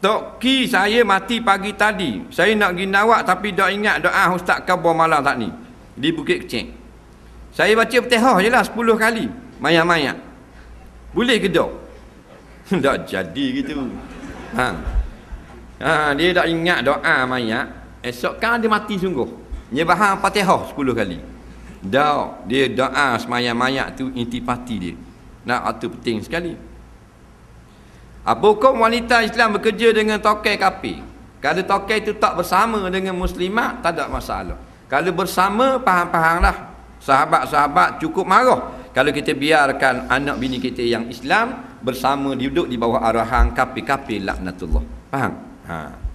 Tok ki saya mati pagi tadi. Saya nak pergi nawak tapi tak ingat doa ustaz kabur malam tak ni. Di Bukit Kecik. Saya baca petihah je lah 10 kali. Mayak-mayak. Boleh ke tak? tak jadi gitu. Ha. ha. dia tak ingat doa mayak. Esok kan dia mati sungguh. Dia bahan petihah 10 kali. Dak, dia doa semayak-mayak tu intipati dia. Nak atur penting sekali. Apa hukum wanita Islam bekerja dengan tokek kapi? Kalau tokek itu tak bersama dengan Muslimah tak ada masalah. Kalau bersama, faham lah, Sahabat-sahabat cukup marah. Kalau kita biarkan anak bini kita yang Islam, bersama duduk di bawah arahan kapi-kapi laknatullah. Faham? Haa.